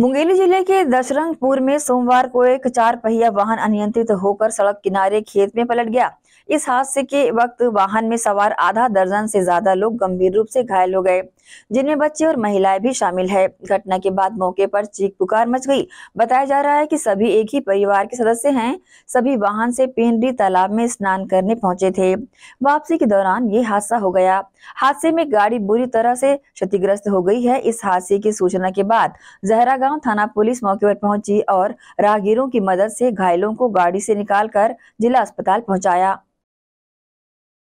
मुंगेली जिले के दशरंगपुर में सोमवार को एक चार पहिया वाहन अनियंत्रित होकर सड़क किनारे खेत में पलट गया इस हादसे के वक्त वाहन में सवार आधा दर्जन से ज्यादा लोग गंभीर रूप से घायल हो गए जिनमें बच्चे और महिलाएं भी शामिल है घटना के बाद मौके पर चीख पुकार मच गई बताया जा रहा है कि सभी एक ही परिवार के सदस्य हैं सभी वाहन से पेंडी तालाब में स्नान करने पहुंचे थे वापसी के दौरान ये हादसा हो गया हादसे में गाड़ी बुरी तरह से क्षतिग्रस्त हो गई है इस हादसे की सूचना के बाद जहरा गाँव थाना पुलिस मौके पर पहुंची और राहगीरों की मदद से घायलों को गाड़ी से निकालकर जिला अस्पताल पहुंचाया